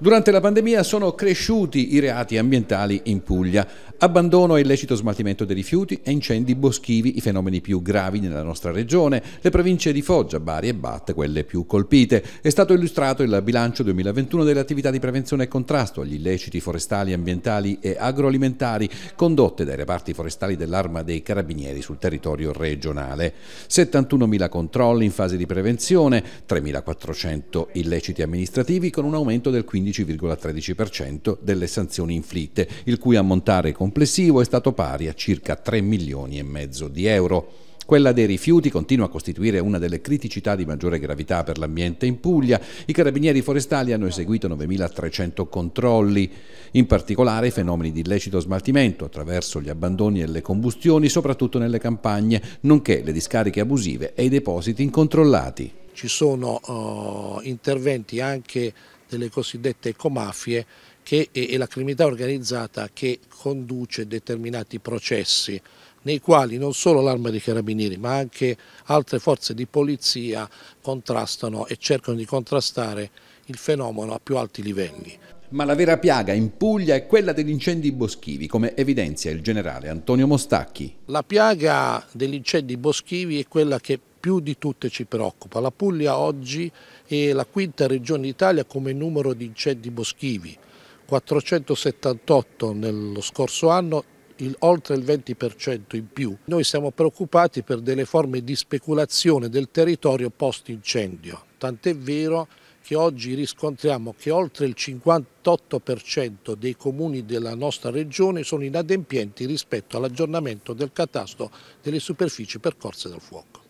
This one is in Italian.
Durante la pandemia sono cresciuti i reati ambientali in Puglia. Abbandono e illecito smaltimento dei rifiuti e incendi boschivi, i fenomeni più gravi nella nostra regione. Le province di Foggia, Bari e Batte, quelle più colpite. È stato illustrato il bilancio 2021 delle attività di prevenzione e contrasto agli illeciti forestali, ambientali e agroalimentari condotte dai reparti forestali dell'Arma dei Carabinieri sul territorio regionale. 71.000 controlli in fase di prevenzione, 3.400 illeciti amministrativi con un aumento del 15 15,13% delle sanzioni inflitte, il cui ammontare complessivo è stato pari a circa 3 milioni e mezzo di euro. Quella dei rifiuti continua a costituire una delle criticità di maggiore gravità per l'ambiente in Puglia. I carabinieri forestali hanno eseguito 9.300 controlli, in particolare i fenomeni di illecito smaltimento attraverso gli abbandoni e le combustioni, soprattutto nelle campagne, nonché le discariche abusive e i depositi incontrollati. Ci sono uh, interventi anche delle cosiddette ecomafie che è la criminalità organizzata che conduce determinati processi nei quali non solo l'arma dei carabinieri ma anche altre forze di polizia contrastano e cercano di contrastare il fenomeno a più alti livelli. Ma la vera piaga in Puglia è quella degli incendi boschivi, come evidenzia il generale Antonio Mostacchi. La piaga degli incendi boschivi è quella che più di tutte ci preoccupa. La Puglia oggi è la quinta regione d'Italia come numero di incendi boschivi, 478 nello scorso anno, il, oltre il 20% in più. Noi siamo preoccupati per delle forme di speculazione del territorio post incendio, tant'è vero che oggi riscontriamo che oltre il 58% dei comuni della nostra regione sono inadempienti rispetto all'aggiornamento del catasto delle superfici percorse dal fuoco.